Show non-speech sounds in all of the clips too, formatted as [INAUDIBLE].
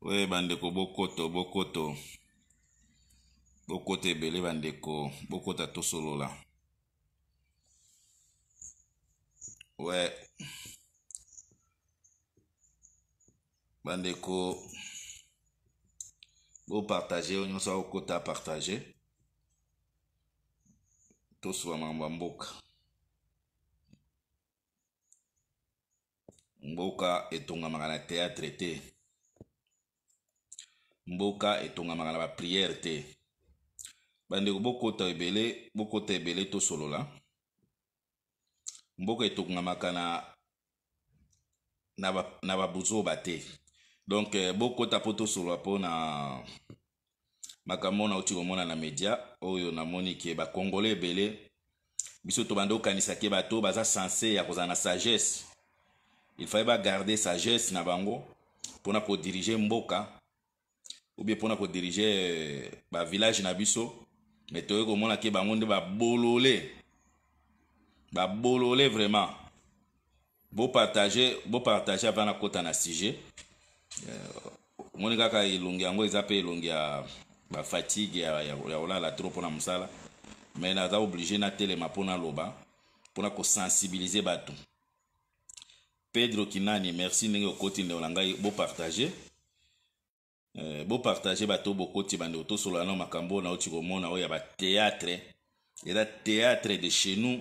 oye bandeko bokoto bokoto bokoto ebele bandeko bokota tosolola we bandeko bopartage oyo nyonso akokota apartage tosula makambo ya mboka mboka etongamaka na teatre te mboka etongamaka na bapriere te bandeko bokota ebele bokota ebele tosolola mboka etongamaka na na babuzoba te donk eh, bokota mpo tosolola mpo na makambo na oti komona na media oyo namoni ke bakongole ebele biso tobandi kokanisa ke bato baza sanse ya kozala na sagesse il fallait bagarde sagesse na bango mpona kodirige mboka ou bien mpona kodirige euh, bavillage na biso me toyei komona monde bango nde va babolole bah, vraiment partager bopartage bopartage ava na kota na sujet omoni kaka elongi yango eza mpe elongi ya bafatigue ya kolala tro mpona obligé me naza oblige natelema mpona loba mpona kosensibilize bato pedro kinani merci ndenge côté de na ngai partager. Eh, bopartage bato bokoti bandeko tosolola nao makambo oyo nauti komona oyo ya bateatre eza teatre de chez nous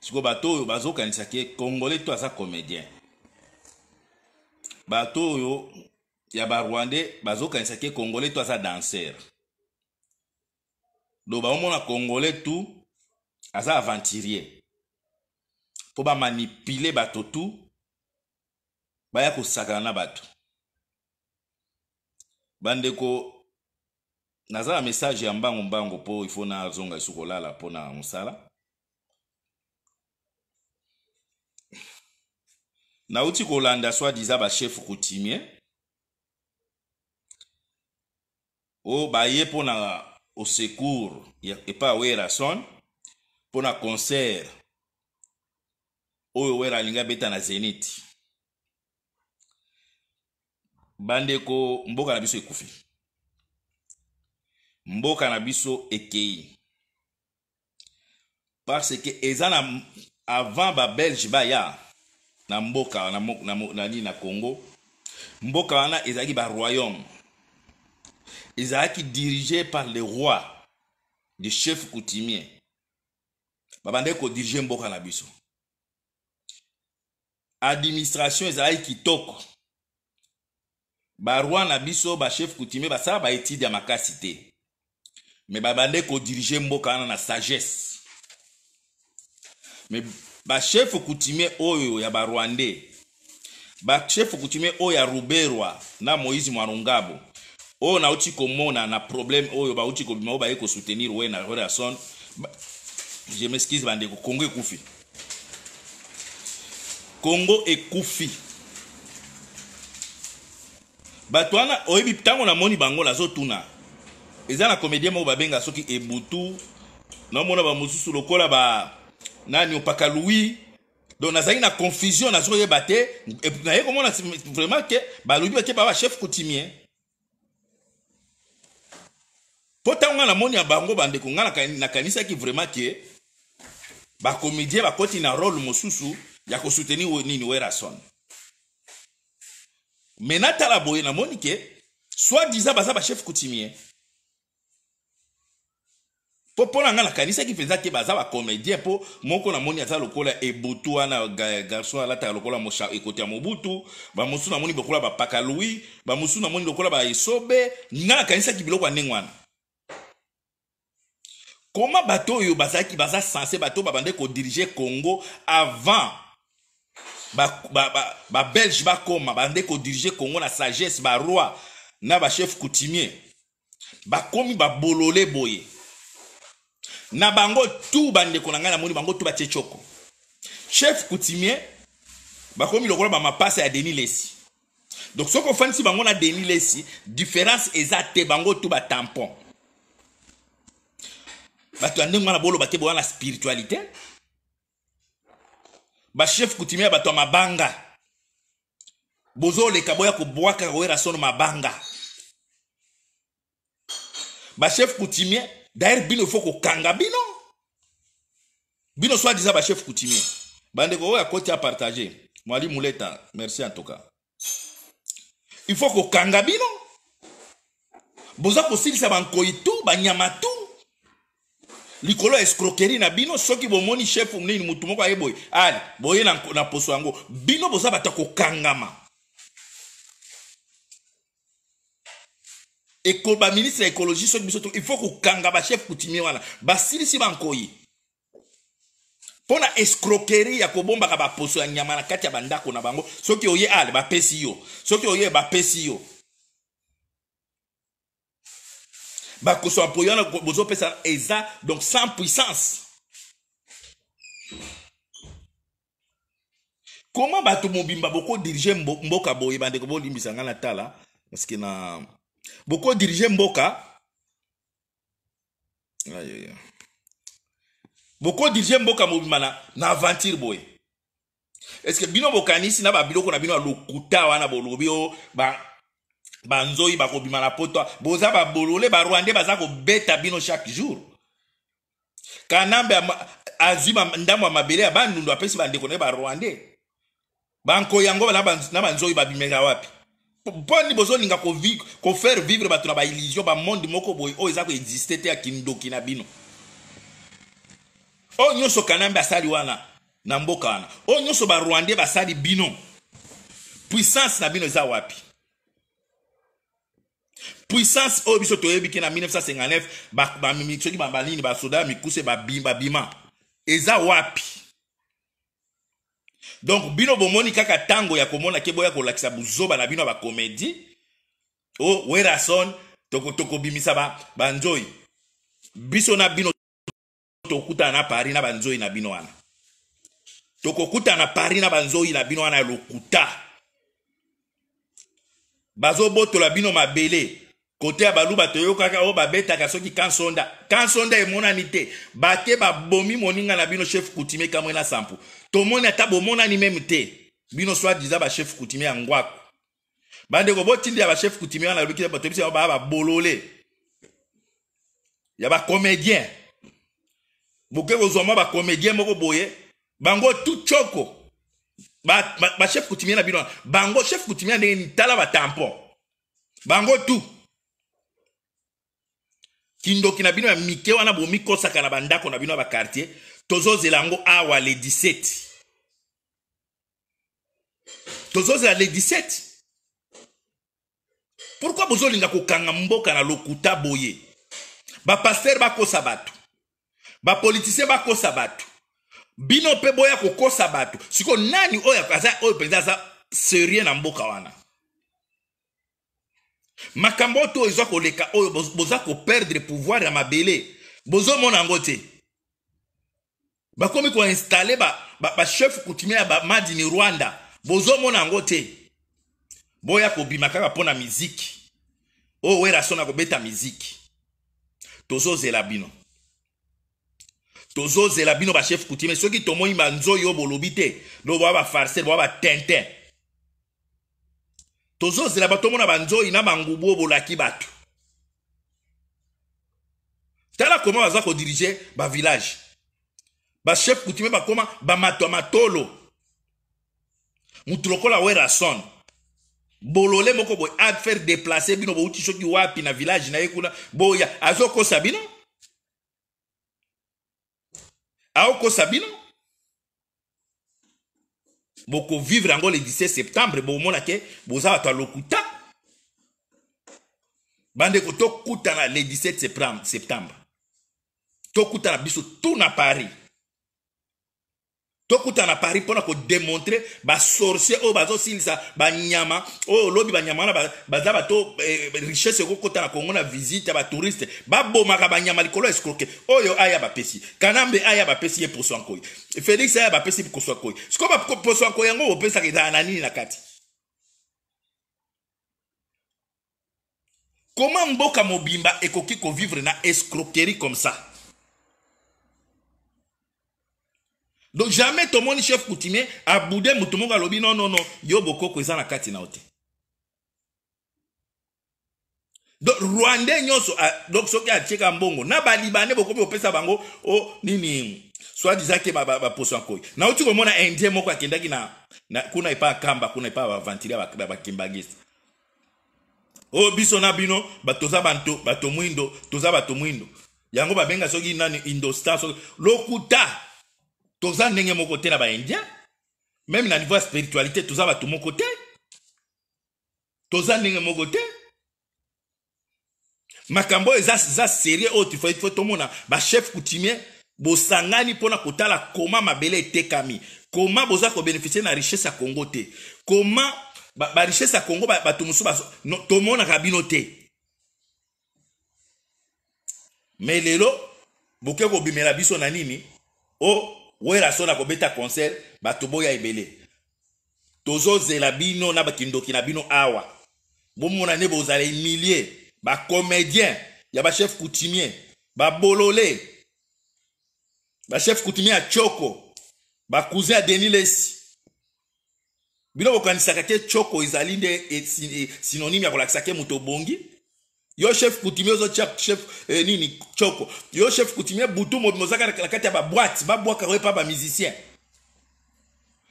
sikoyo bato oyo bazokanisaki congolais to aza comédien bato oyo ya barwandais bazokanisaki congolais to aza danser do baomona congolais tu aza aventurier mpo bamanipule bato tu baya kosakana na bato bandeko naza na message ya mbango mbango mpo ifo nazonga esu kolala mpona mosala nauti kolanda swa diza bachef coutumier oyo baye mpo na osecour epa werason mpo na concert oyo wera alingi abeta na zenith bandeko mboka na biso ekufi mboka na biso ekei parce que eza na avant babelge baya na mboka na, na, na, na congo mboka wana ba royaume ezaki dirigé par le roi de chef coutumier babandaki kodirige mboka na biso administration ezalaki kitoko baroi na biso bachef coutumier basala baétide ya makasi te me babande kodirige mboka wana na sagesse me bachef coutumier oyo ya barwandais bachef coutumier oyo ya ruberwa na moïse mwarungabo oyo nauti komona na problème oyo bauti kobima oyo baye kosoutenir we na relation je m'excuse bandeko kongo ekufi kongo ekufi bato wana oyebi ntango namoni bango nazotuna eza na comédien moko babenga soki ebutu naomona bamosusu lokola ba nani opaka louis donc nazalaki na confusion nazoyeba te naye komona vraiment ke balobi bake baba chef coutumier mpo ntango ngai namoni ya bango bandeko ngai nakanisaki vraiment ke bacomédien bakoti na role mosusu ya kosoutenir nini werason me natala boye namoni ke soit disant baza bachef coutumier mpo mpo na ngai nakanisaki mpenza te baza bacomédien mpo moko namoni aza lokola ebutu wana garson alataka lokola ekoti ya mobutu bamosusu namoni lokola bapaka louis bamosusu namoni lokola baesobe ngai nakanisaki biloko ya ndenge wana koma bato oyo bazalaki baza sanse bato oyo babandaki kodirige congo avant belge bakoma bande kodirige congo na sagesse roi, na chef coutumier bakomi bolole boye na bango tu bandeko la ngai bango tu ba tchoko chef coutumier bakomi lokola passe a denis lesi donc soki si bango na denis lesi différence exacte bango tu ba tampon ya ndenge wana boloba te boya la spiritualité bashef coutumier ya bato ya mabanga bozoleka boya kobwaka koyera son mabanga chef coutumier d'ailleurs bino ifo kanga bino bino chef coutimier, chef coutumier bandeko oyo akoti partagé, Mwali muleta merci en tout cas ifo Kangabino, bino sil sa ban tu ba nyamatu. likolo ya escroquerie na bino soki bomoni chef nini motu moko aye boye ali boye na, na poso yango bino boza bato ya kokangama ekolo baministre ya écologie soki biso il faut kokanga bachef coutumier wana basilisi bankoyi mpo na escroquerie ya kobombaka baposo ya nyama na kati ya bandako na bango soki oye ale bapesi yo soki oye bapesi yo donc sans puissance Comment bato mobimba diriger mboka boy? bandeko ko ngai na tala que na diriger mboka diriger mboka na, na Est-ce que bino bokanisi na babiloko na bino lokuta wana bolobi ba banzoi bakobima na poto boza babolole barwande baza kobeta bino chaque jour kanambe azwi ndambo ya mabele ya bandundu apesi bandeko naye barwande banko yango na banzoi babimeka wapi mponi bozolinga kofaire vivre bato na baillusion bamonde moko boye oyo eza koexiste te ya kindoki na bino oyo nyonso kanambe asali wana na mboka wana oyo nyonso barwande basali bino puissance na bino eza wapi puissance oyo biso toyebi ke na 1959 bamimi soki babalini basoda ya mikuse babima eza wapi donk bino bomoni kaka ntango ya komona ke boya kolakisa buzoba na bino ya bakomedi o oh, werason tokobimisa banzoi biso na bino tokutana na paris na banzoi na bino wana tokokutana na paris na banzoi na bino wana ya lokuta bazobotola bino mabele kote ya baluba toyokaka oyo babetaka soki kansonda kansonda emonani te bake babomi moninga na bino chef coutumier kamwe na sampu tomoni ata bomonani meme te bino swadiza bachef coutumier ya ngwako bandeko botindi ya bachef coutumier wana alobiki bato biso baya babolole ya bacomédien boke kozwa mwa bacomédien moko boye bango tu choko bachef ba coutumier na bino wana bango chef coutumier ndenge nini tala batampon bango tu kindoki na bino ya mike wana bomikosaka na bandako na bino ya bakartier tozozela yango awa le 17 tozozela le 17 pourkui bozolinga kokanga mboka na lokuta boye bapaster bakosa bato bapolitisien bakosa bato bino mpe boya kokosa bato sikoyo nani oyo aza oyo mpenza aza serie na mboka wana makambo oyo to oyo eza koleka oyo boza koperdre pouvoir ya mabele bozomona yango te bakomi koinstale bachef ba, ba coutumier ya bamadini rwanda bozomona yango te boya kobima kaka mpona miziki oyo weraso na kobeta miziki tozozela bino tozozela bino bachef coutume soki tomoni banzoyi oyo bolobi te loboa bafarcer boa batintin tozozela batomona banzoyi na bangubu oyo bolaki bato tala koma baza kodirige bavillage bachef coutume bakoma bamato ya matolo mutu lokola werason bolole moko boye affaire déplace bino bouti soki wapi na village na ye kuna boya azokosa bino aokosa bino bokovivre yango le 17 septembre bomona ke boza bato ya lokuta bandeko tokutana le 17 septembre tokutana biso tu na paris tokutana paris mpona kodemontre basorcier oyo oh, bazosilisa banyama oyo oh, lobi banyama wana bah, bah, baza bato eh, richesse ekokota na kongo na visite ya batouriste babomaka banyama likolo ya escroke oyo oh, aya bapesi kanambe aya bapesi ye poso ankoi félix aya bapesi poso ankoi sikoyo baposo ankoi yango bopesaka ezala na nini na kati koma mboka mobimba ekoki vivre na escroquerie comme ça donc jamais tomoni chef coutumier abude moto moko alobi non non non yo bokoko eza na kati na yo donc rwandais nyonso ah, donc soki mbongo na balibane bo pesa bango o oh, nini soit disant ke baposo ya na uti komona indien moko akendaki na, na kuna kamba kamba kuna epa ba kimbagisa. O oh, biso na bino toza bantu bato mwindo toza bato mwindo yango benga soki nani indostar soki lokuta toza ndenge moko te na baindien meme na niveau ya spiritualité toza bato moko te toza ndenge moko te makambo oyo eza serie oyo tifo tomona bachef coutumier bosangani mpona kotala koma mabele etekami koma boza kobénéficie na richesse ya congo te koma barichesse ba ya congo bato mosusu no, tomonaka bino te me lelo boke kobimela biso na nini o oh, wera so na kobeta concert bato boya ebele tozozela bino na bakindoki na bino awa bomona nde bozala emilie bacomédien ya bachef coutumier babolole bachef coutumier ya choko bakousin ya denis lesi bino bokanisaka te choko ezali nde eh, eh, synonyme ya kolakisa ke moto obongi yoshef kutumia ozo chef eh, nini choko yoshef kutumia butu mozaka na kati ya babwati babwaka wepa bamizisien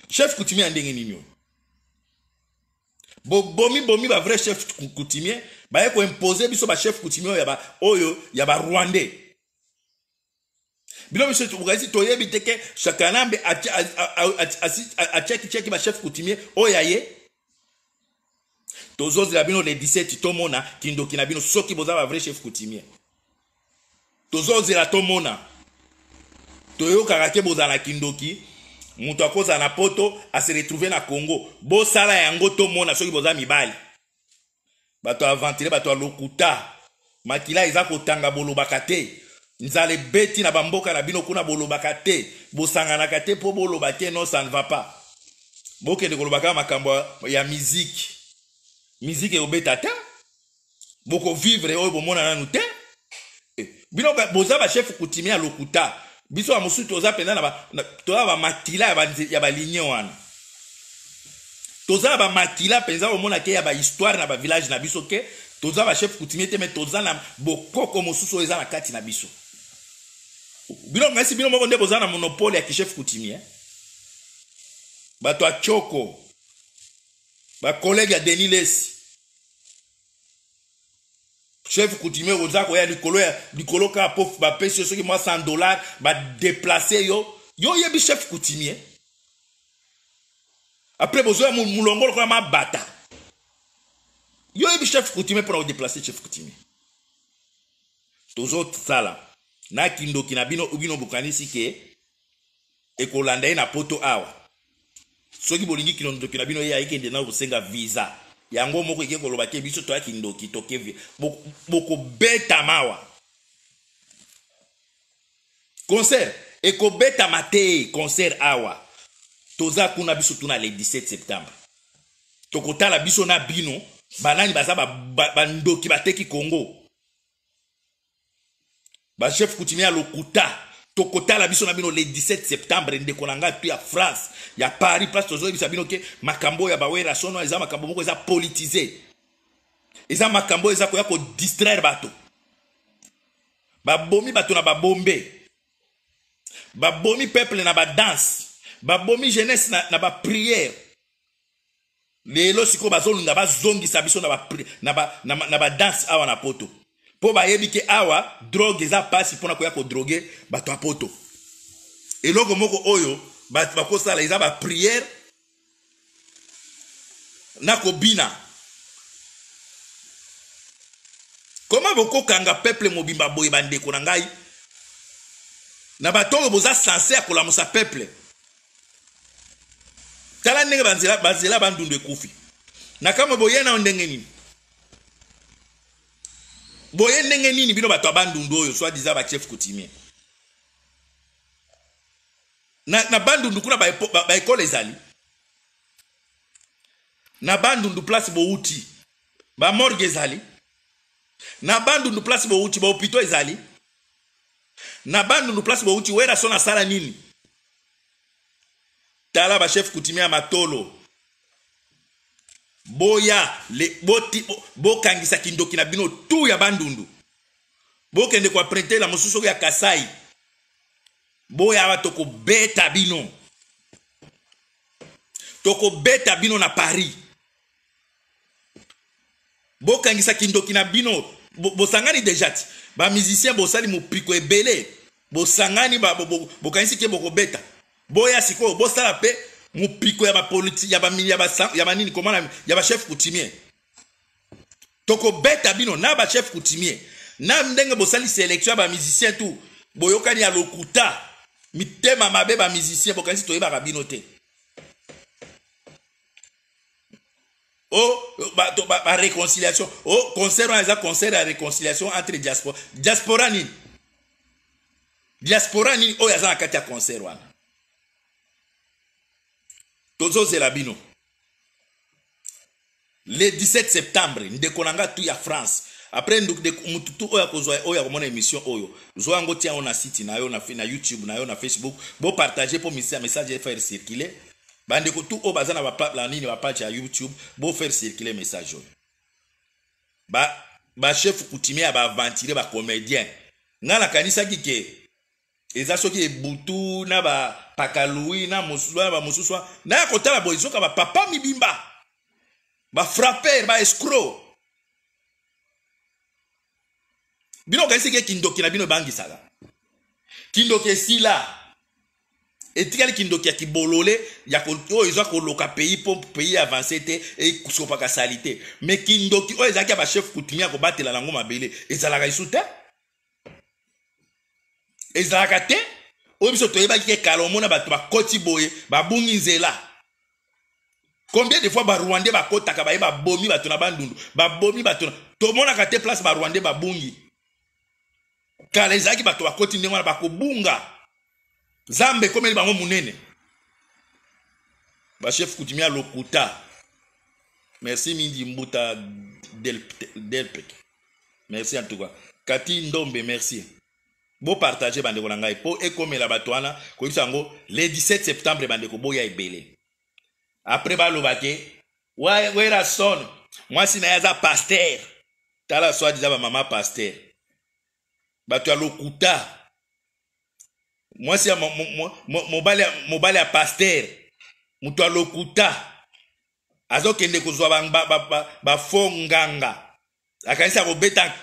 chef kutumia ndenge nini oyo bomi bomi ba vrai chef coutumier baye koimpose biso bachef coutumier oyo ya ba oyo ya barwandais bilo biso okaisi toyebi te ke chakanambe atiakityaki bachef coutumier oyo aye tozozela bino le 17 tomona kindoki na bino soki boza bavrai chef coutumier tozozela tomona toyokaka te bozala na kindoki moto akozala na poto ase retrouve na congo bosala yango tomona soki boza mibali bato ya ventile bato ya lokuta makila eza kotanga bolobaka te nzala ebeti na bamboka na bino kuna bolobaka te bosanganaka te mpo boloba te non ça ne va pas bokende kolobaka makambo ya miziki miziki eobeta te bokovivre oyo bomona nanu te e, bino boza bachef coutumier ya lokuta biso ya mosusu toza mpenza toza bamatila ya balinye wana toza na bamatila mpenza omona ke ya bahistware na bavillage na biso ke toza bachef coutumier te me toza na bokoko mosusu oyo eza na kati na biso bino ngasi bino moko nde boza na monopole ya kichef coutumier bato ya tioko bakolege ya denis lesi chef coutumier oza koya du ya eh, likolo kaka mpo bapesi yo soki mwa 100 dollar déplacer yo yo oyebi chef coutumier apres bozoya eh, molongo lokola bata. yo oyebi chef coutumier mpona déplacer chef coutumier autres ça là. na kinabino bino bokanisi ke ekolanda ye na poto awa soki bolingi kindoki kinabino bino ye ayekende na kosenga visa yango moko eke koloba te biso toyaki ndoki toke bokobeta mawa concert ekobetama te concert awa toza kuna biso tuna le 17 septembre tokotala biso na bino banani baza bandoki ba, ba bateki congo bachef coutumier ya lokuta tokotala biso na bino le 17 septembre ndeko na ngai mpe ya france ya paris place tozoyebisa bino ke makambo oyo ya bawela sono eza makambo moko eza politise eza makambo oyo eza koya kodistraire bato babomi bato na babombe babomi peuple na badanse babomi jeunesse na, na bapriere lelo sikoyo bazolinga bazongisa biso na badanse ba, ba awa na poto ba mpo bayebi ke awa droge eza mpasi mpona koya kodroge bato ya poto eloko moko oyo bato bakosala eza bapriere na kobina koma bokokanga peuple mobimba boye bandeko na ngai na bato oyo boza sanse ya kolamusa peuple tala ndenge banzela bandundu ekufi na kama boye nao ndenge nini boye ndenge nini bino bato ya bandundu oyo swa diza bachef coutumier na, na bandundu kuna baekole ba, ezali na bandundu place bouti bamorge ezali na bandundu place bouti bahopito ezali na bandundu place bouti weraso nasala nini tala bachef coutumier ya matolo boya bokangisaki bo ndoki na bino tu ya bandundu bokende koaprintela mosusu soki ya kasai boya awa tokobeta bino tokobeta bino na paris bokangisaki ndoki na bino bosangani bo deja ti bamizisien bosali mopiko ebele bosangani bokangisi bo, bo, bo, bo, bo, bo, bo, bo, bo, ke bokobeta boya sikoyo bosala mpe mupiko ya bapolitiki ya bamili ya banini komana ya bachef coutumier beta bino na chef coutumier na ndenge bosali selection ya musicien tu boyokani ya lokuta mitema mabe musicien, bokanisi toyebaka bino te o oh, baréconciliation o oh, ba wana eza oh, concert ya réconciliation entre diaspora diaspora nini diaspora nini Oh, aza na kati ya concert wana Tozo Zelabino. le 17 septembre ndeko na nga tu ya france après mutu tu oyo akozwa oyo mon émission oyo zwa on a yango na site na yo na youtube na yo na facebook bopartage a message ya faire circuler bandeko tu oyo baza la nini bapage a youtube faire circuler message oyo bachef ba ba ya baaventure la kanisa ki ke eza soki ebutu na bapakalui na bamosusu wana naya kotala boye soka bapapa mibimba bafrapper baescro bino okanisi ke kindoki na bino ebangisaka kindoki esila etikali kindoki ya kibolole oyo ezwa koloka pays mpo pays avance te ekosopaka eh, sali te me kindoki oyo ezalaki ya bachef kutumi ya kobatela nango mabele ezalaka esu te ezalaka te oyo biso toyebaki boye babungi zela? combien de fois barwande bakotaka baye babomi bato na bandundu babomi bato tomonaka te place barwandais babungi kala ezalaki bato bakoti ndenge wana bakobunga Zambe ekomeli bango munene bachef Chef lokuta merci mingi mbuta delpek merci en tout cas kati ndombe merci bopartage bandeko na ngai mpo ekomela bato wana koyebisa yango le 17 septembre bandeko boya ebele apres baloba ke wera son mwasi na ye aza paster tala swadi za bamama paster bato ya lokuta mwasi ya mobali ya paster moto ya lokuta azokende kozwa bafo nganga akanisi akobeta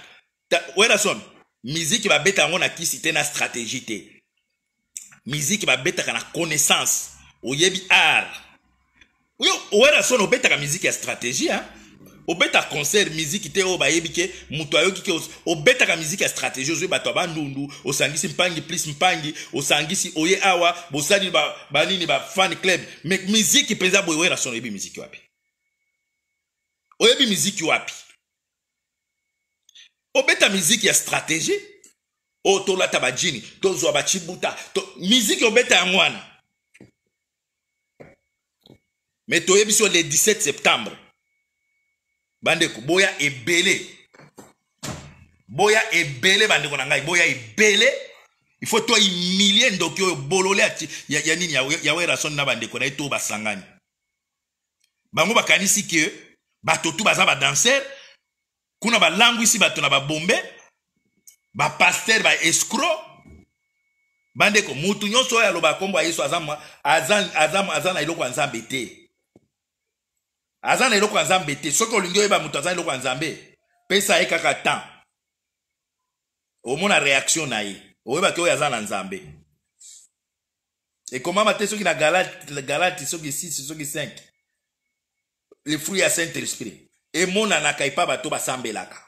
werason musique va bêta na kisi c'était na stratégie te musique bêta na connaissance oyebi art son son soni obetaka musique ya stratégie hein? obeta concert musique te oyo bayebi ke moto ayoki ke obetaka musique ya stratégie ozwi bato ya bandundu osangisi mpangi plus mpangi osangisi oye awa bosali banini ba, ba fan club Mais musique mpenza boye oyera son oyebi musique wapi oyebi musique wapi obeta miziki ya stratégie O tolata bajini tozwa bachibuta to, miziki obeta yango wana me toyebisi le 17 septembre bandeko boya ebele boya ebele bandeko na ngai boya ebele il faut toi ndoki oyo bolole ya, ya nini ya rasoni na bandeko na ye to basangani bango bakanisi ke bato tu baza kuna balangwisi bato na babombe bapaster baescro bandeko mutu nyonso oyo alobaka nkombo ya yesu aza na eloko ya nzambe te aza na eloko ya nzambe te soki olingi oyeba moto aza na eloko ya nzambe pesa ye kaka temps omona réaction na ye oyebaki oyo aza na nzambe ekomama te soki na galate, galate soki 6 soki 5 le fruit ya saint esprit emonanaka epa bato basambelaka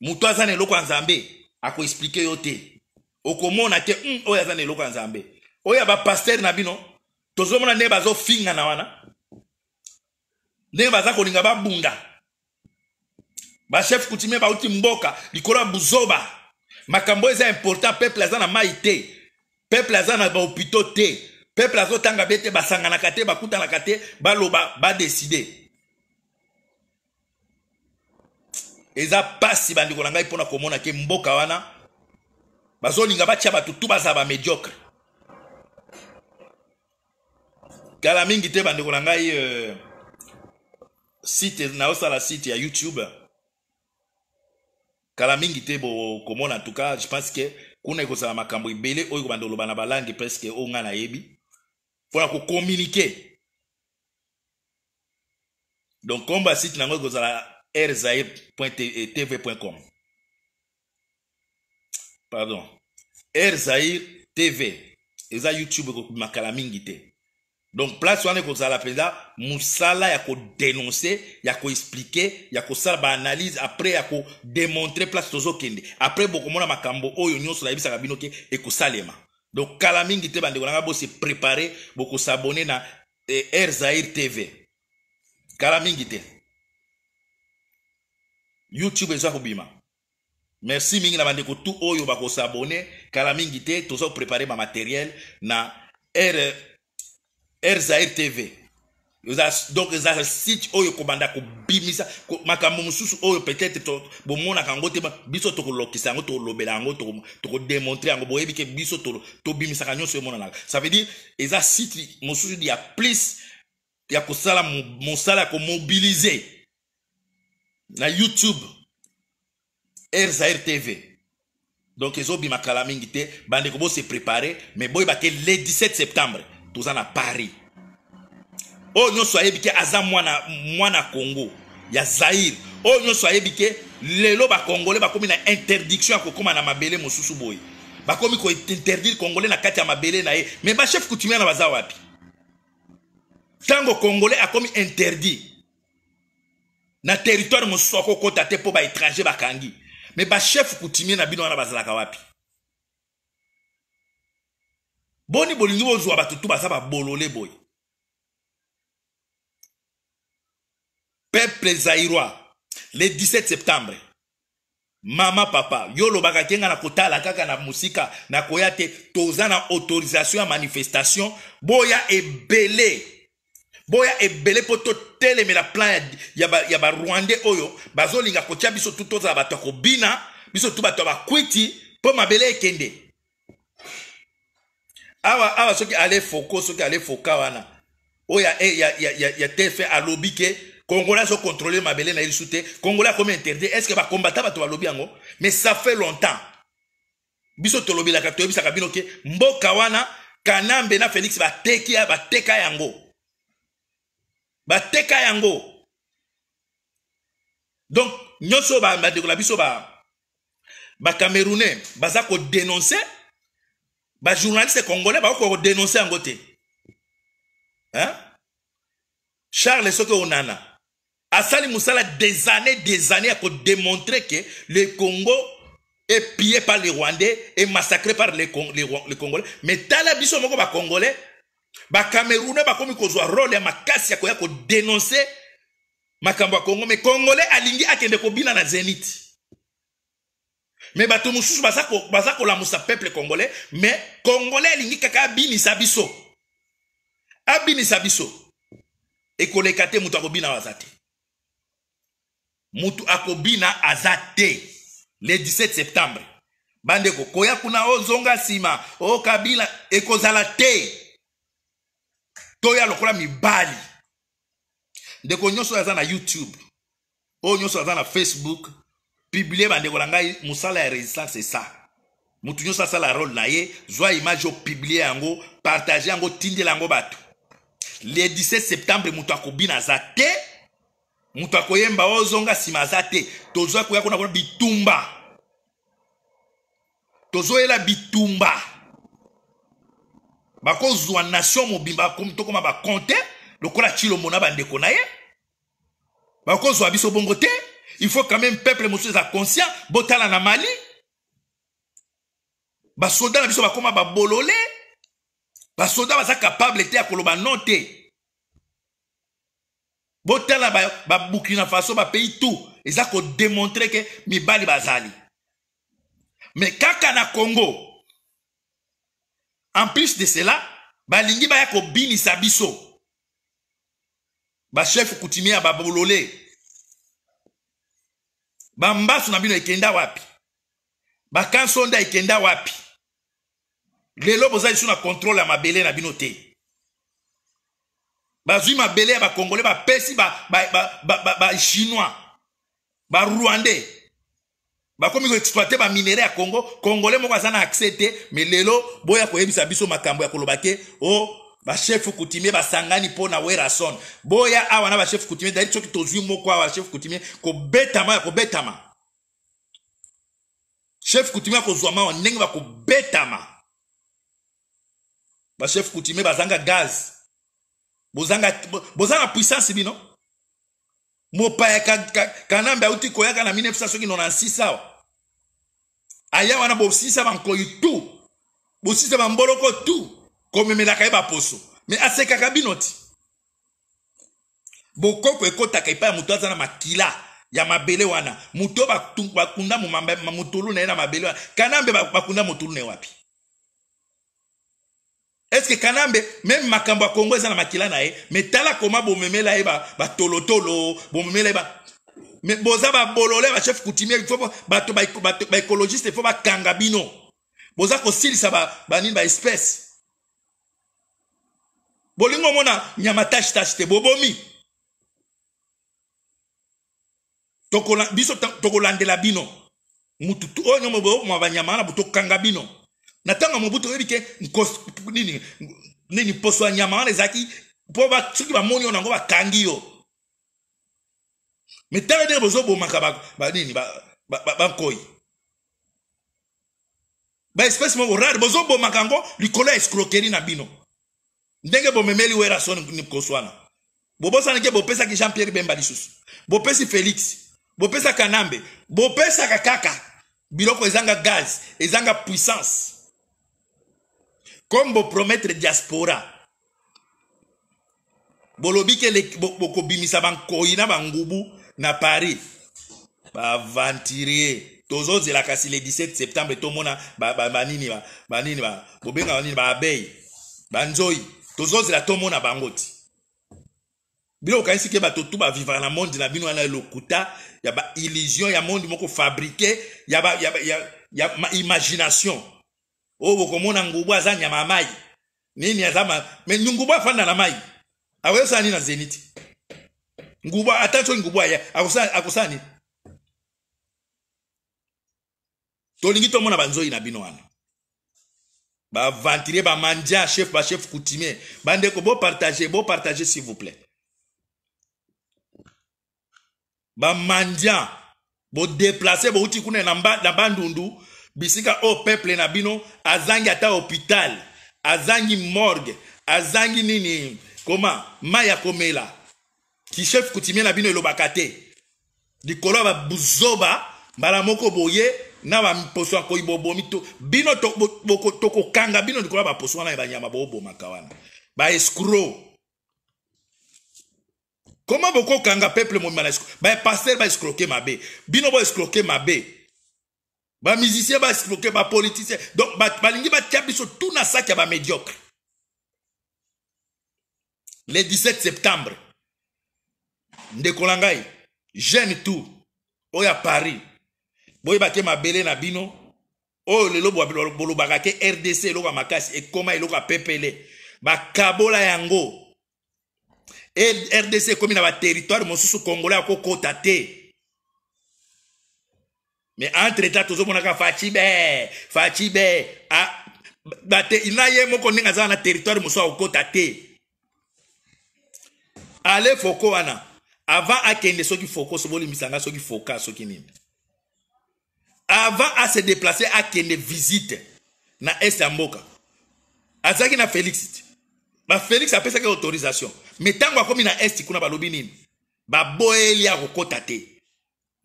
moto aza na eloko ya nzambe akoexplike yo te okomona te mm, oyo aza na eloko ya nzambe oyo ya bapaster na bino tozomona ndenge bazofingana wana ndenge baza kolinga babunda bachef coutumier bauti mboka likolo ya buzoba makambo eza important peuple aza na mai te peuple aza na bahopitau te peuple azotanga be te basanganaka te bakutanaka te baloba badeside eza pasi bandeko na ngai mpona komona ke mboka wana bazolinga batya bato tu bazala bamediocre kala mingi te bandeko na ngai euh, site naosala site ya youtube kala mingi te bokomona en je pense ke kuna ekozala makambo ebele oyo kobanda koloba na balangi preske oyo ngai nayebi mpona kokommunike donc kombo ya site nango ekozala rzair.tv.com. Pardon. rzair tv eza youtube ekomakala mingi te donc place wana ekozala mpenza mosala ya kodenonse ya koexplike ya kosala baanalyse après ya kodemontre place tozokende après bokomona makambo oyo nyonso nayebisaka bino ke ekosalema donc kala mingi te bandeko nanga bose prépare bokosabone na eh, rzair tv kala mingi te youtube a kobima merci mingi na bandeko va oyo s'abonner kala mingi te préparer material matériel na r r tv donc un site oyo kobanda kobimisa makambo mosusu oyo peut-être biso vous démontrer un site où biso avez nyonso ça veut dire un site y ya plus sala kosala mosala ya komobilize na youtube rzair tv donc ezobima kala Bande te se se préparer mais boy te le 17 septembre en à paris oyo oh, nyonso Azam moi na mwana mwana congo ya zair oyo oh, nyonso ayebi ke lelo ba komi na interdiction ya na mabele mosusu komi bakomi interdit congolais na kati ya mabele na Mais ba chef coutumier na baza wapi congolais congolais akomi interdit na territoire mosusu akokɔta te mpo baétranger bakangi me bashef coutumier na bino wana bazalaka wapi boni bolingi bozwa bato tu baza babolole boye peuple zairois le 17 septembre mama papa yo olobaka ke nga na kotala kaka na mosika na koya te toza na autorisation ya manifestation boya ebele boya ebele mpo totelemela plan ya barwandais oyo bazolinga kotia biso tu tozala bato ya kobina biso tu bato ya bakwiti mpo mabele ekende awa awa soki ale foko soki ale fokawana. wana oyo ya, ya, ya, ya, ya tf alobi ke congolais azocontrole mabele na ye lisu te congolais akomi interdit estce bakombata bato balobi yango mais ça fait longtemps biso tolobelaka toyebisaka bino ke mboka wana kanambe na félix bateki bateka yango bateka yango donc nyonso Camerounais, na biso bazako baza ba journaliste congolais dénoncer en côté. Hein? charles soki onana asali Musala des années des années ya démontrer que le congo est pillé par les rwandais et massacré par les, les, les congolais mais tala biso moko congolais? bacamerounais bakomi kozwa role ya makasi ya koya kodenonse makambo ya kongo me congolais alingi akende kobina na zeniti me basako bazako la musa peuple congolais mais congolais alingi kaka abini sabiso et biso ekoleka kate moto akobina bina te moto akobina aza le 17 septembre bandeko koya kuna ozonga sima okabila oh, ekozala te toya lokola mibali ndeko nyonso oyo aza na youtube oyo nyonso aza na facebook biblie bandeko na ngai mosala ya résistance esa motu nyonso asala role na ye zwa image opiblie yango partage yango tindela yango bato le 17 septembre moto akobina aza te moto akoyemba ozonga nsima aza te tozwa koya kuna kuna bitumba tozoyela bitumba bakozwa nation mobimba tokoma bakonte lokola mona ba ndeko ye biso bongo te il faut quand même peuple monsieur eza conscient botala na mali soldat, na biso baza capable te koloba botala ba ba faso que tout eza que mibali bazali Mais kaka na congo en plus de cela balingi baya kobinisa biso bachef coutumier babolole bambasu na bino ekenda wapi bakansonda ekenda wapi lelo boza lisu na contrôle ya mabele na bino te bazwi mabele ya bakongole bapesi bachinois ba, ba, ba, ba, ba, ba, ba, ba, ba, barwandais bakomi koexploite baminere ya kongo kongole moko aza na accès te me lelo boya koyebisa biso makambo ya koloba te o bashef coutumier basangani mpo na werason boya awa na bashef coutumier dali soki tozwi moko awa bashef coutumier kobetama ya kobetama chef coutumier akozwama wa ndenge bakobetama bashef coutumier bazanga gaz bozanga bozanga puissance bino mopaya kanambe auti koyaka na 1996 awa aya wana bosilisa bankoi tu bosilisa bamboloko tu komemelaka ye baposo me asekaka bino ti bokoko ekɔtaka epai ya moto aza na makila ya mabele wana moto oyo bakunda motulu na ye na mabele wana kanambe bakunda motulu na ye wapi estce kanambe meme makambo ya kongo eza na makila na ye me tala koma bomemela ye batolotolo bomemela ye boza babolole bachef coutumier bato baécologiste fo bakanga bino boza kosilisa banini baespèce bolingo omona nyama tache tache te bobomi biso tokolandela bino mutu oyo nyoma boma banyama wana botokanga bino na ntango ya mobutu oyebi ke nini nini poso ya nyama wana ezalaki mpo soki bamoni yo nango bakangi yo me tala ndenge bozobomaka banini bankoyi baespèce moko rare bozobomaka yango likolo ya escroquerie na bino ndenge bomemeli wera so nikoso wana bobosani ke bopesaki jean pierre bemba lisusu bopesi félix bopesaka nambe bopesaka kaka biloko ezanga gaz ezanga puissance comme promettre diaspora bolobi na bangubu na paris avez le 17 septembre tomona banini banini bobenga banini baabeille banzoi tozozela tomona si ke avez monde na lokuta ya illusion, ya monde moko fabriqué, ya, ba, ya, ba, ya, imagination obokomona ngubu aza nyama ya mai nini aza me ngubu afanda na mai akoyosa nini zeniti ngubu ata so ngubu aya akosa nini tolingi tomona banzoi na bino wana baventile bamandia chef bachef coutumier bandeko bopartage bopartage s'il vous plaît bamandia bodeplace bouti kuna na bandundu bisika oyo peuple na bino azangi ata hôpital azangi morgue azangi nini koma mai ya komela kishef kutimie na bino elobaka te likolo ya babuzoba mbala moko boye na baposo ya koibobomi bino tokokanga bino likolo ya baposo wana ya banyama boobomaka wana baescro koma bokokanga peuple mobima na bapaster baescroke mabe bino boescroke mabe ba musicien ba stroke ba politicien donc ba lingi ba tia tout na médiocre le 17 septembre ndekolangai, tout oyo ya paris ma na bino le lelo que bagake rdc loba makasi et koma loka pepele Kabola yango rdc ekomi na territoire mosusu kota te me entretemps tozomonaka faci be faci be ah, bate na ye moko ndenge azala na territoire mosusu akokɔta te ale foko wana avant akende soki foko so bolimbisanga soki foka soki nini avant ase déplace akende visite na este ya mboka azalaki na félix ti bafélix apesaki autorisation me ntango akómi na este kuna balobi nini baboyeli akokɔta te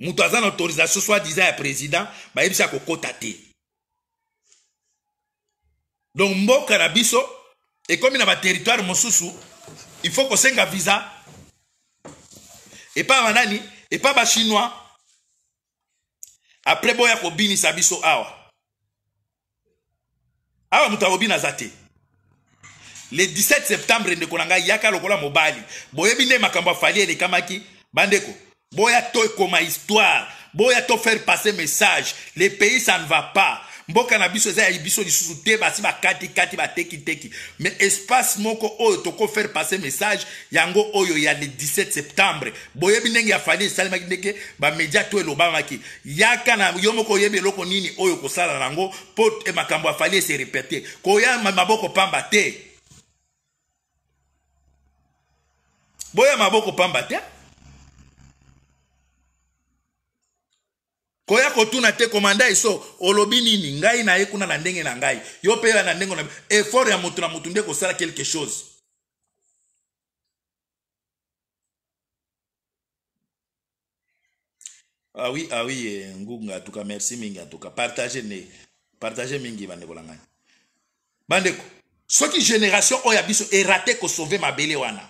moto aza na autorisation soit disant ya président bayebisi akokɔta te donc mboka na biso ekómi na baterritoire mosusu il faut kosenga visa epai banani epai bachinois apres boya kobinisa biso awa awa moto akobina aza te le 17 septembre ndeko na ngai yaka lokola mobali boyebi nde makambo afali elekamaki bandeko boya comme histoire boya faire passer message le pays ça ne va pas mboka na biso eza ya biso kati kati, teki teki. teki. mais espace moko oyo faire passer message yango oyo ya le 17 septembre boyebi bineng ya fani esalemaki ba media to lobamaki. yaka na yo moko oyebi eloko nini oyo sala nango e makambo ya fali se repete koya maboko pamba te boya maboko pamba te koya kotuna te komanda eso olobi nini ngai naye kuna na ndenge na ngai yo mpe na ndenge na effort ya mutu na motu nde sala quelque chose ah oui ah oui eh, ngunga toka, merci mingi en tout ne partage mingi bandeko na ngai bandeko soki génération oyo raté biso sauver ma mabele wana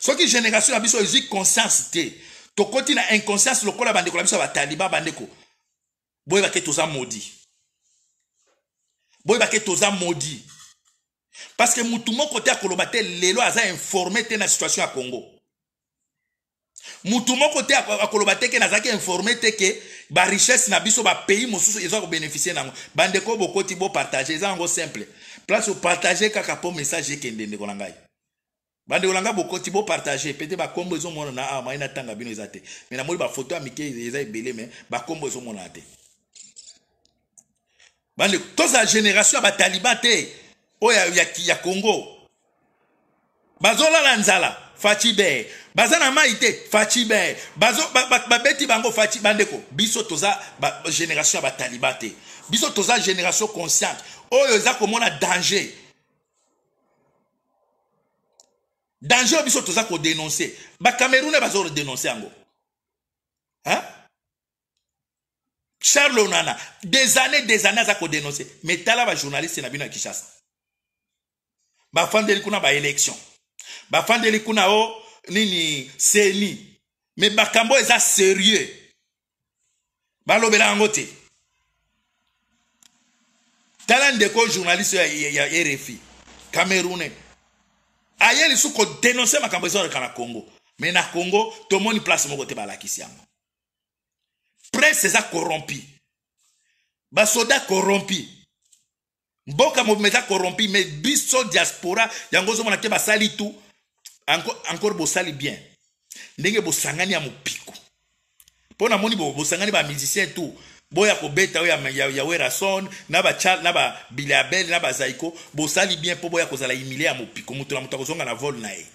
soki génération ya biso conscience te tokoti na inconscience lokola bandeko na biso ya bandeko boyeba ke toza modi boyeba ke toza modi parce que mutu moko te akoloba te lelo aza informe te na situation ya congo mutu moko te akoloba te ke nazalaki informe te ke richesse na biso pays mosusu eza kobénéficie nango bandeko bokoti bopartage eza yango simple place opartage kaka po message ekende ndeko bandeko nanga bokoti bopartage pete bakombo ezomona na awa mai natanga bino eza te me namoni bafoto ya mike eza ebele me bakombo ezomonana te bandeko toza génération ya bataliba te oyo ya congo bazolala nzala faci Bazana baza na mai te faci babeti bango faci bandeko biso toza génération ya bataliba biso toza génération consciente oyo eza komona danger danger biso toza kodenonse le dénoncer ango Hein? charles onana des années des années aza journaliste me tala bajournaliste na bino bah kinshasa bafandeli kuna baélection bafandeli kuna o nini seni me bakambo sérieux balobela yango te tala ndeko journaliste ya rfi camerounais aya lisusu kodenonse makambo ezoleka na congo mais na congo tout tomoni place moko te balakisi yango hein. est eza corrompi basoda corrompi mboka mobima eza corrompi mais biso diaspora yango ozomona te basali tout, encore bosali bien ndenge bosangani ya mopiko mpo namoni bosangani musicien tout. boya kobeta oyo ya, ya werason na bachar na babileabel na bazaiko bosali bien mpo boya kozala humile ya mopiko moto na moto akozonga na vol na ye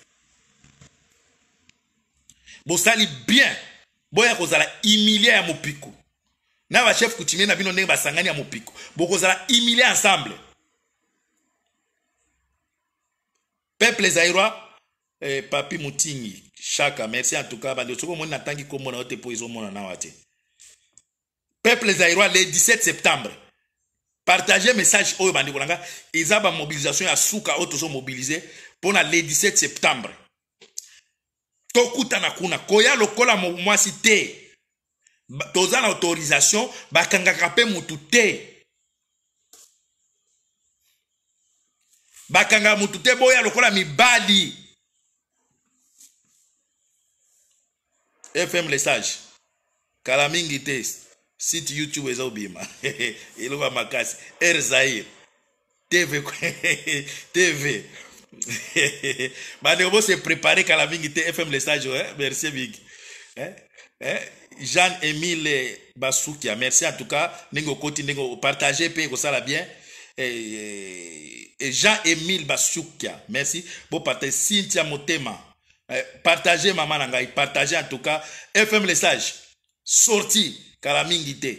bosali bien boya kozala humile ya mopiko na bachef coutumier na bino ndenge basangani ya mopiko bokozala humile ensemble peuple zairwa eh, papi motingi shaka merci en tout cas bandeko soki omoni natangi komona yo te mpo ezomonanawa te peuple zairois le 17 septembre Partagez message oyo bandekolanga mobilisation mobilisation ya suka sont mobilisés pour le 17 septembre tokutana kuna koya lokola mwasi te toza l'autorisation, bakanga kape mpe Bakanga te bakangaka motu te boya lokola bali. fm lesage kala mingi site youtube eza obima eloko [LAUGHS] ya makasi r zair tv [LAUGHS] tv préparer [LAUGHS] bose prépare kala mingi te fm lesage hein? merci hein, hein? jean emile basukia merci en tout cas ndenge okoti partager opartage ça la bien jean emile basukia merci partager cynthia motema eh, partager maman maman. ngai en tout cas fm lesage sorti kala Erzaïr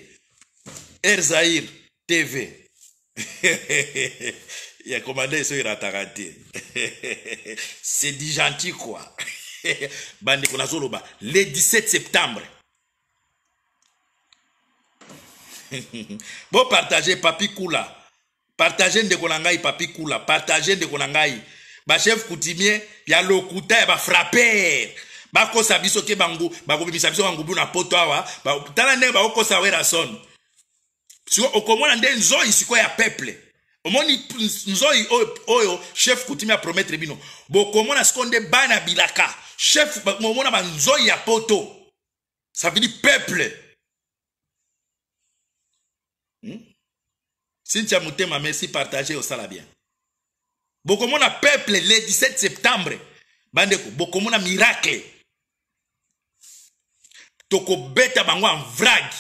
erzair tv [LAUGHS] ya ce qu'il a c'est dit gentil quoi [LAUGHS] bandeko le 17 septembre [LAUGHS] Bon partagez papi kula Partagez Papi Kula. Partagez papi kula Partagez de na y chef coutumier ya lokuta va frapper. bakosa biso ke bakobimisa biso bangubu na poto awa tala ndenge bakokosa wera sono okomona nde nzoi siko ya peple omoni nzoi oyo chef kutimi aprometre bino bokomona sikoyo nde bana bilaka chef omona banzoi ya poto ça veut dire peuple hmm? cynthia motema merci partage osala bien bokomona peuple le 17 septembre bandeko bokomona miracle tokobeta bango en vrague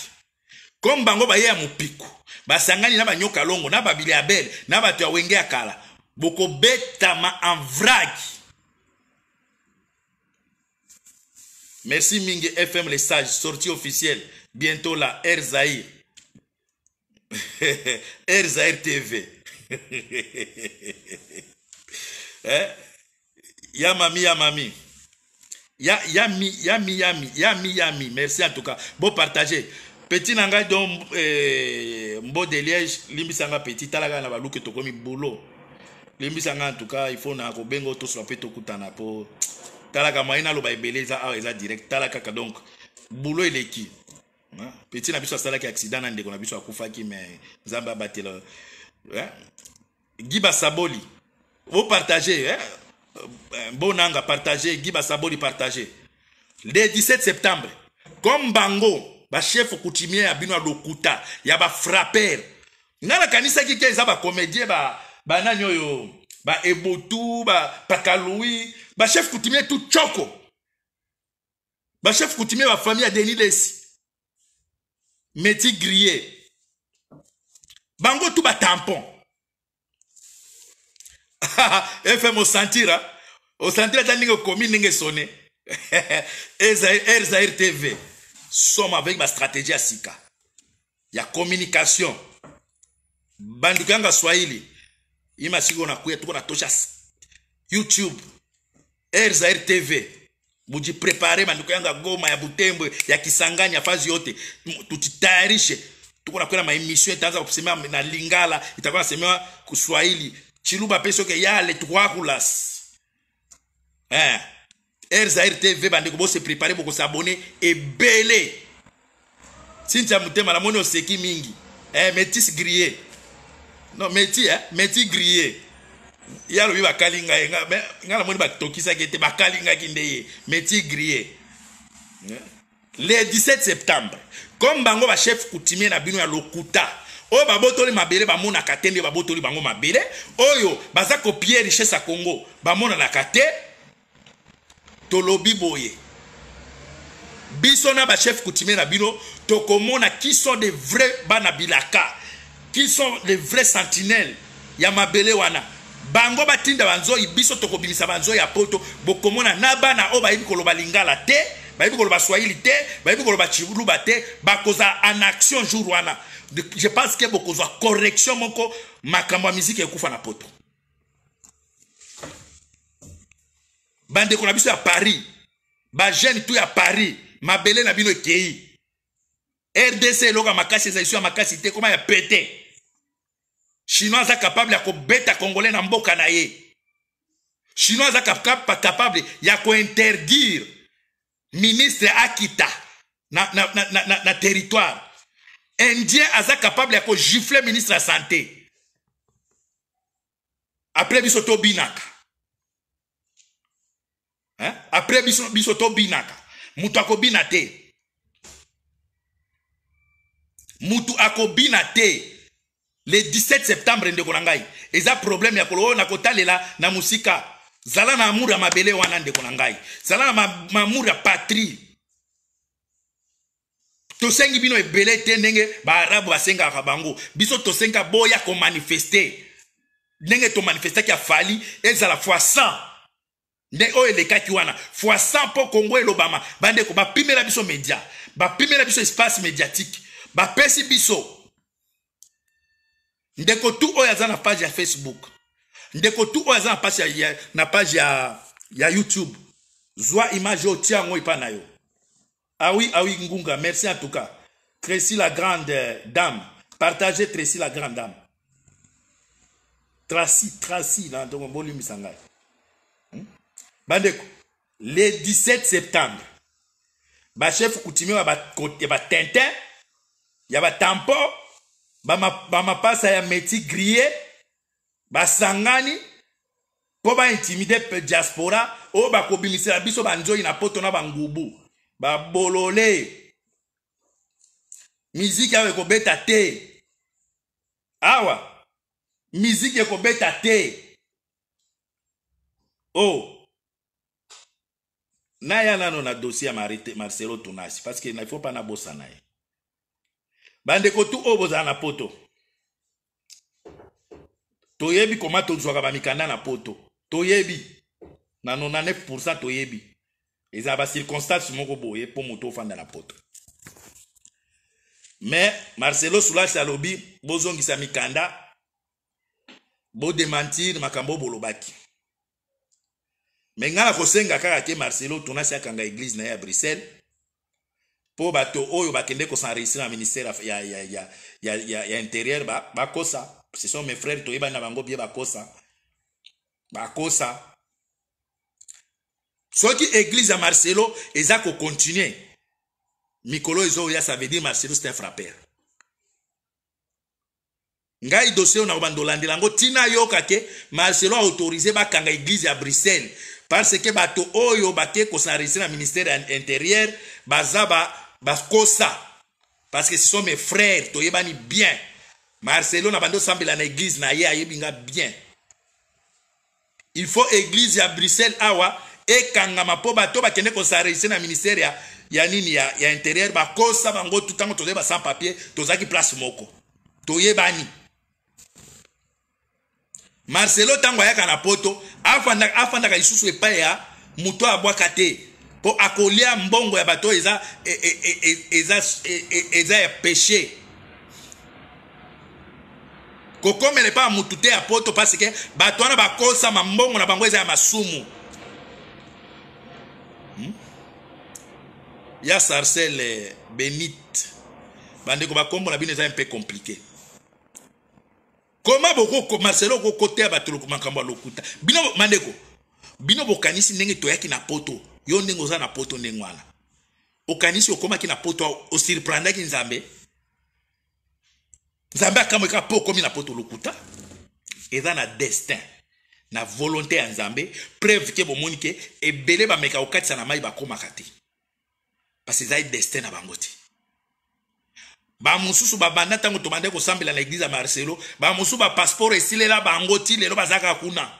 comme bango baye ya mopiku basangani na banyoka longo na babilabele na bato ya wenge ya kala ma en vrague merci mingi fm les sages officiel. officielle bientôt la r zaïr [LAUGHS] tv [LAUGHS] eh? Yamami, Yamami. Ya y a, y, a, y Miami, y Miami. Merci en tout cas. Bon partager. Petit nanga donc euh, mbo de liège sanga petit talaga na baluke tokomi boulot. sanga en tout cas, il faut na kobengo to sope to kutana po talaka maina lo ba ebele a direct talaka ka donc boulot eleki. Hein? Petit na biso salaki accident na ndeko na biso mais nzamba batela. Hein? Giba Saboli. Vous partagez hein? Bonanga partagé, Guy Bassaboli partagé. Le 17 septembre, comme Bango, ba chef coutumier à bino ya y il ba frapper. Nana kanisa ki eza ba comédien ba nanyo yo ba Ebotu, ba Pakalui, ba chef coutumier tout choko. Ba chef coutumier ba famille de Denis Lessi. Métis grillé. Bango tout ba tampon. [LAUGHS] fm osantira osantira ta ndenge okomi ndenge sone rzair [LAUGHS] tv somme avec bastratégie ya sika ya communication bandeko yanga swahili ye masiko nakuya tuko natosha youtube rzair tv muji prepare bandeko yanga goma ya butembwe ya kisangani ya fazi yote tutitayarishe tuko nakuya maemission itaanza kusemewa na lingala itakuwa nasemewa kuswahili chilumba y ya les trois roulas hein. rzair tv bandeko boseprepare bokosabone ebele sintia motema namoni oseki mingi eh, métis grillé non méti hein méti grillé ye alobi bakali kalinga eh, nga namoni ben, batokisaki ete bakalingaki ki ye méti grillé hein? le 17 septembre comme bango chef coutumier na bino ya lokuta oyo babotoli mabele bamonaka te nde babotoli bango mabele oyo baza kopie richesse ya congo bamonanaka te tolobi boye biso na bachef coutumier na bino tokomona qui sont de vrais bana bilaka qui sont de vrais sentinelles ya mabele wana bango batinda banzoi biso tokobimisa banzoi ya poto bokomona na bana oyo bayebi koloba lingala te bayebi koloba swahili te bayebi koloba chiluba te bakozala en action jour wana je pense que bokozwa correction moko makambo ya miziki ekufa na poto bandeko na biso à paris tout tout à paris ma belle na bino qui rdc eloko ya makasi ezaliso ya makasi comment elle a pété. chinois capable à ya kobeta congolais na mboka na ye chinois aza de ya interdire ministre akita na, na, na, na, na, na territoire indien aza capable ya kogifle ministre ya sante apres biso tobinaka apres biso, biso tobinaka moto akobina te motu akobina te le 17 septembre ndeko na ngai eza probleme ya koloba oyo nakotalela na mosika zala na amour ya mabele wana ndeko na ngai zala na mamour ya patrie tosengi bino ebele te ndenge baarabu basengaka bango biso tosenga boya komanifeste ndenge tomanifestaki afali ezala fois 100 nde oyo elekaki wana fois 100 mpo kongo elobama bandeko bapimela biso media bapimela biso espace médiatique bapesi biso ndeko tu oyo aza na page ya facebook ndeko tu oyo aza na page ya, page ya, ya youtube zwa image oyo tia yango epai na yo Ah oui, ah oui, Ngunga, merci en tout cas. Tracy la grande euh, dame. Partagez Tracy la grande dame. Tracy, Tracy, là, donc, bon, lui, hmm? Bandeko, le 17 septembre, ba chef coutumier ya ba a ba tintin, ya ba tampo, ba sangani, à métier grillé, poba intimider pe diaspora il oh, bakobimisela biso banzoi na poto babolole miziki awa ekobeta te awa miziki ekobeta te o oh. naya nano na dossier ya marcelo tonasi parce que ifo mpa nabosana ye bandeko tu oyo bozala na poto toyebi koma tozwaka bamikanda na poto toyebi na 99 pourcent toyebi eza bacirconstance moko boye mpo moto ofanda na poto me marcelo soulage alobi bozongisa mikanda bodemantir makambo oyo bolobaki me ngai nakosenga kaka ke marcelo tonasi akanga eglize na ye ya bruxelles mpo bato oyo bakende kosenregistre na ministère ya, ya, ya, ya, ya, ya intérieur bakosa ba ce sont mes frères toyebani na bango bie bakosa bakosa que église à marcelo eza kocontinue mikolo ezoya ça veut dire marcelo c'est un frappeur ngai dossier on a ndolandela yango tina yoka ke marcelo aautorize bakanga église à bruxelles parce que bato oyo bake kosenregistre na ministère intérieur intérieure baza bakosa ba parce que ce sont mes frères yebani bien marcelo na bando la na église na ye yebinga bien il faut église à bruxelles awa ekangama mpo bato bakende kosaregistre na ministère ya, ya nini ya, ya intérieur bakosa bango tu ntango tozoyeba sans papier tozalaki place moko toyebani marcelo ntango ayaka na poto afandaka, lisusu epai ya moto abwaka te mpo akolia mbongo ya bato eza, e, e, e, eza, e, e, eza ya péché kokomela epai ya motu te ya poto parce bato wana bakosama mbongo na bango eza ya masumu ya sarcelle benite bandeko bakombo na bino eza mpe compliqué koma bokomarcelo okokoteya bato makambo ya lokuta bino mandeko bino bokanisi ndenge toyaki na poto yo ndenge oza na poto ndenge wana okanisi okomaki na poto osurprendaki nzambe nzambe akamweka mpo okomi na poto lokuta eza na destin na volonté ya nzambe preuve ke bomoni ke ebele bameka kokatisa na mai bakomaka te parce ezali destin à na bango ba bamosusu babanda ntango tobandai kosambela la l'église à marcelo bamosusu là, Bangoti, bango ti lelo bazalaka kuna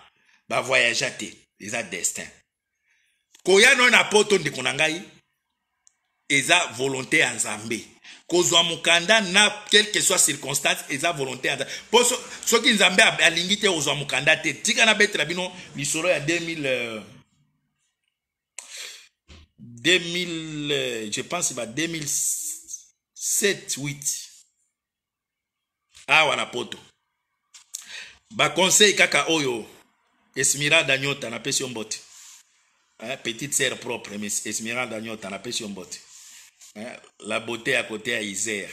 bavoyagea te a destin koya y'a na poto de Konangai? ngai eza volonté en Zambé. kozwa mokanda na que soit circonstance eza volonté ya nzambe mpo soki nzambe alingi te kozwa Mukanda te tika nabetela bino lisolo ya 2000 2000, euh, je pense, 2007, 8. awa na poto conseil kaka oyo Esmeralda nyota napesi yo Hein, petite sœur propre mais Esmeralda nyota n'a bot. Hein, la beauté à à à Isère.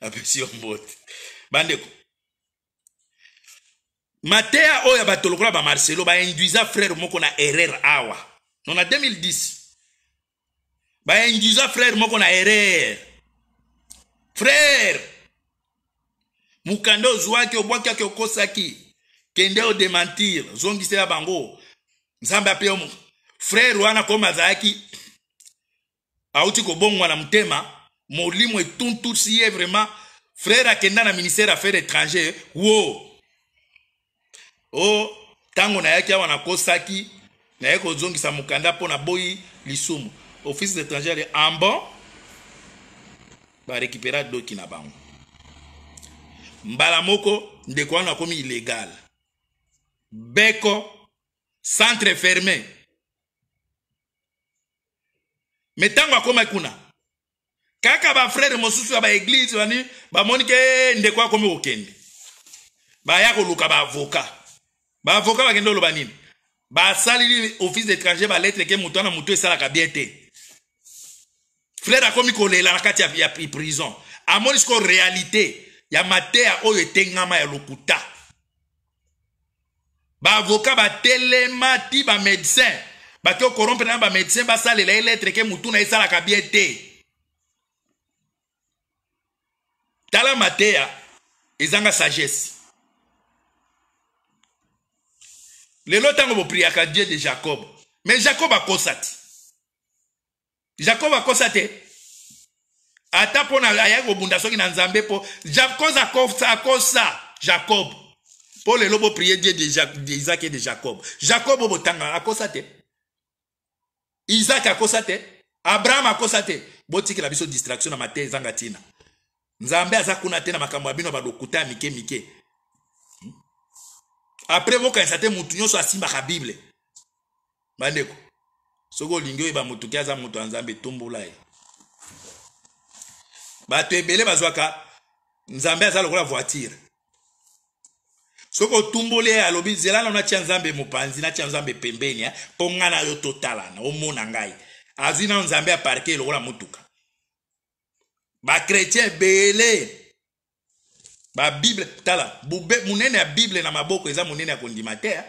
pas yo bot. bandeko Matea oyo ya Marcelo, Marcelo ba induisa frère moko na erreur awa non a 2010. Bah, il frère, moi, qu'on a erreur. Frère, mukanda ozwaki obwakiaki okosaki kende odementir ya bango nzambe ape yo Frère, wana koma azalaki auti kobongwa na motema molimo etuntusi ye vraiment Frère akenda na ministère affaire étranger wo o oh, ntango nayaki wana kosaki. naye kozongisa mokanda mpo naboyi lisumu office d'étrangère ambon barécupéra doki na bango mbala moko ndeko wana akomi illégal beko centre fermé me ntango akomaki kuna kaka bafrere mosusu ya baeglize bani bamoni ke eh, ndeko akomi kokende baya koluka baavoka baavoka bakende oloba nini basaleli office d'étranger lettre ke na mouton moto esalaka bien frère frere akomi kolela na kati ya prison A siko réalité ya o oye tengama ya lokuta ba ba ti bamédecin bake korompe na ba basalela la lettre ke mouton na ye esalaka bien tala matea ezanga sagesse lelo ntango bopriaka dieu de jacob me jacob akosa te jacob akosa te ata mpo na ayaki kobunda soki na nzambe mpo jakoz akosa jacob mpo lelo boprie dieu de isaac e de jacob jacob o botanga akosa te isaac akosa te abraham akosa te botikela biso distraction na mateya ezanga ntina nzambe aza kuna te na makambo ya bino balokuta ya mike mike après bokanisa te motu nyonso asimbaka bible bandeko soki olingi oyeba motuki aza moto ya nzambe etombola ye bato ebele bazwaka nzambe aza lokola voitire soki otumboli ye eh, alobi nzela nano natia nzambe mopanzi natia nzambe pembeni mpo eh. ngai na yo totalana eh, omona ngai azwi nano nzambe aparke lokola motuka bakretien ebele babible tala bube monene ya bible na maboko eza monene ya kondima te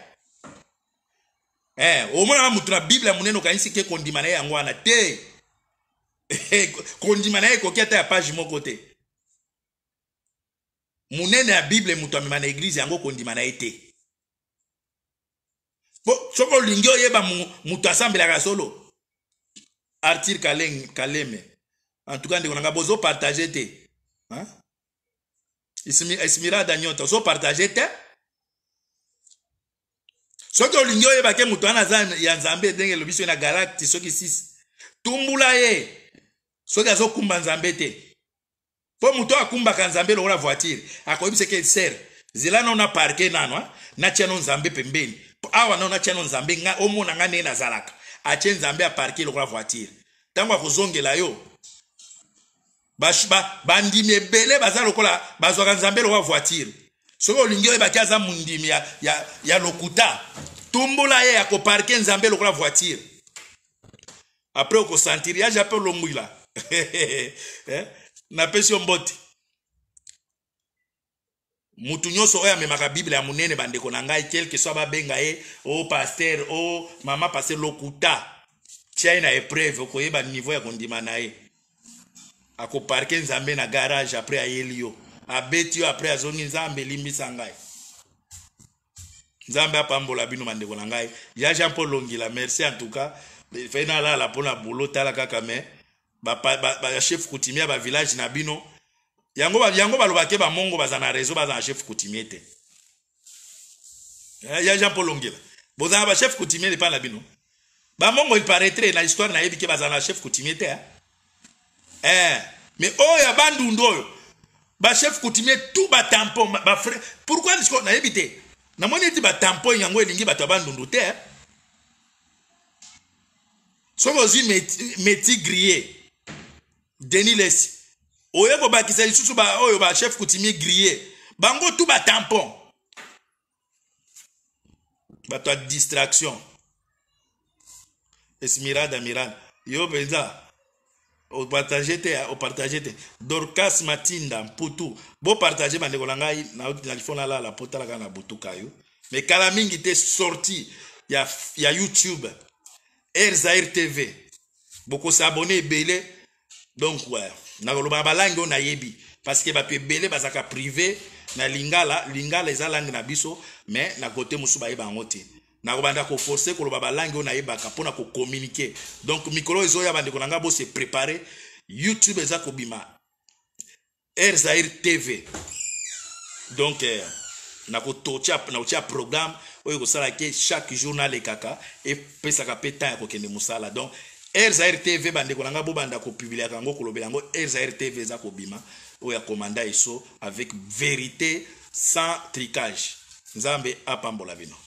eh, omonaka motu na bible ya monene okanisi ke kondima na ye yango wana te eh, kondima na ye ekoki ata ya page moko te monene ya bible moto amema na eglize yango kondima na ye te po soki olingi oyeba moto asambelaka solo artir kaleme en tout cas ndeko na nga bozopartage te hein? esimiraada nyonso ozopartage te soki olingi oyeba ke moto wana aza ya nzambe ndenge elobi soki na galakti soki 6 tumbula ye soki azokumba nzambe te mpo moto akumbaka nzambe lokola voiture akoyebi seke sere nzela nano na parke nano ah, natia no nzambe pembeni awa nano natia no nzambe omona nga ndenge nazalaka atie nzambe aparke lokola voiture ntango akozongela yo bandimi ebele baza lokola bazwaka nzambe lokola voiture soki olingi oyebaki aza mondimi ya, ya, ya lokuta tumbula ye ya koparke nzambe lokola voiture apres okosantiri yaje ape olongwila [LAUGHS] eh, napesi yo mbote mutu nyonso oyo amemaka bible ya munene bandeko na ngai kelke so babenga ye o paster o mama paster lokuta tiai na epreve okoyeba niveau ya kondima na ye akoparke nzambe na garage apres ayeli yo abeti yo apres azongi nzambe elimbisa ngai nzambe apambola bino bandeko na ngai ya jean paul longila merci en tout cas fai nalala mpona bolo tala kaka me bachef coutumier bavillage na bino yango, yango balobake bamongo baza na réseau baza na chef coutumier te eh, ya jean paul longila boza na bachef coutumier epai na bino bamongo iparaître na histoire nayebi ke baza na chef coutumier te eh? eh mais oyo abandundu Ba chef coutumier tout ba tampon. pourquoi N'a moni namoni ba tampon yango elingi bato te eh. meti grie denis lesi oye kobakisa oyo chef grie bango tout tampon. Ba ya distraction mirada Miranda. yo benza. opartage te opartage te dorcas matinda mputu bopartage bandeko na ngai nauti na lifo nalala po tala kaka na butuka yo me kala mingi te sorti ya, ya youtube air zair tv bokosa abone ebele donc ouais. nakoloba balangi oyo nayebi parce que bato ebele bazalaka privé na lingala lingala eza langi na biso me na kote mosusu bayeba yango te nakobanda baba lango na oyo pona ko communiquer donc mikolo oyo ezoya bandeko na ngai se youtube eza Bima, air zair tv donc eh, nakotia programme oyo ke chaque jour nalekaka epesaka mpe temps ya kokende mosala donc air zair tv bandeko na ngai publier kopubliaka yango kolobela yango air zair tv eza kobima oyo commanda eso avec vérité sans tricage nzambe apambola bino